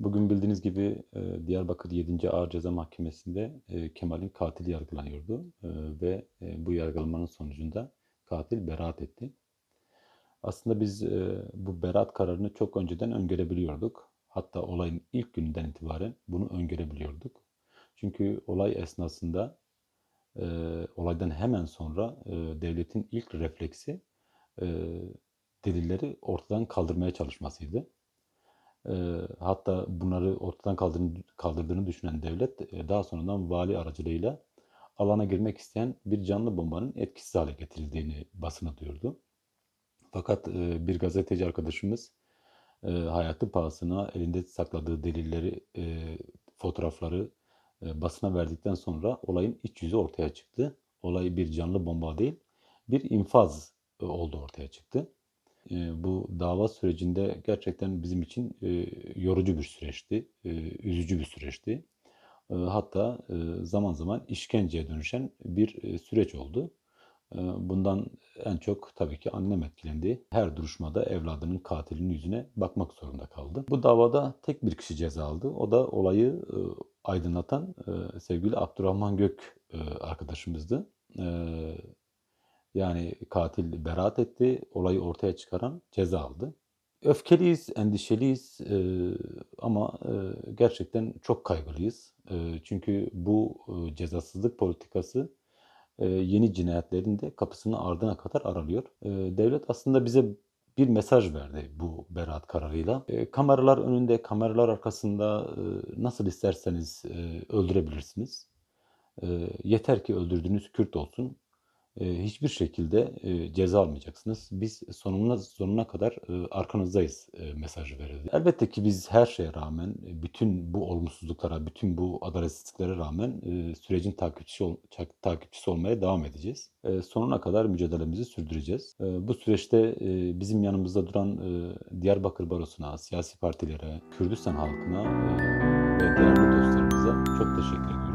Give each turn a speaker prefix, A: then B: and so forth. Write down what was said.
A: Bugün bildiğiniz gibi e, Diyarbakır 7. Ağır Ceza Mahkemesi'nde e, Kemal'in katili yargılanıyordu e, ve bu yargılamanın sonucunda katil beraat etti. Aslında biz bu beraat kararını çok önceden öngörebiliyorduk. Hatta olayın ilk gününden itibaren bunu öngörebiliyorduk. Çünkü olay esnasında olaydan hemen sonra devletin ilk refleksi delilleri ortadan kaldırmaya çalışmasıydı. Ee, hatta bunları ortadan kaldırdığını düşünen devlet e, daha sonradan vali aracılığıyla alana girmek isteyen bir canlı bombanın etkisiz hale getirildiğini basına duyurdu. Fakat e, bir gazeteci arkadaşımız e, hayatı pahasına elinde sakladığı delilleri, fotoğrafları basına verdikten sonra olayın iç yüzü ortaya çıktı. Olay bir canlı bomba değil, bir infaz oldu ortaya çıktı. Ee, bu dava sürecinde gerçekten bizim için e, yorucu bir süreçti, e, üzücü bir süreçti. E, hatta zaman zaman işkenceye dönüşen bir süreç oldu. Bundan en çok tabii ki annem etkilendi. Her duruşmada evladının katilinin yüzüne bakmak zorunda kaldı. Bu davada tek bir kişi ceza aldı. O da olayı aydınlatan sevgili Abdurrahman Gök arkadaşımızdı. Yani katil beraat etti, olayı ortaya çıkaran ceza aldı. Öfkeliyiz, endişeliyiz e, ama e, gerçekten çok kaygılıyız. E, çünkü bu e, cezasızlık politikası e, yeni cinayetlerin de kapısını ardına kadar aralıyor. E, devlet aslında bize bir mesaj verdi bu beraat kararıyla. E, kameralar önünde, kameralar arkasında e, nasıl isterseniz e, öldürebilirsiniz. E, yeter ki öldürdüğünüz Kürt olsun. Ee, hiçbir şekilde e, ceza almayacaksınız. Biz sonuna sonuna kadar e, arkanızdayız e, mesajı verildi. Elbette ki biz her şeye rağmen, bütün bu olumsuzluklara, bütün bu adaletsizliklere rağmen sürecin takipçisi, ol, takipçisi olmaya devam edeceğiz. Sonuna kadar mücadelemizi sürdüreceğiz. Bu süreçte bizim yanımızda duran Diyarbakır Barosu'na, siyasi partilere, Kürdistan halkına ve değerli dostlarımıza çok teşekkür ediyorum.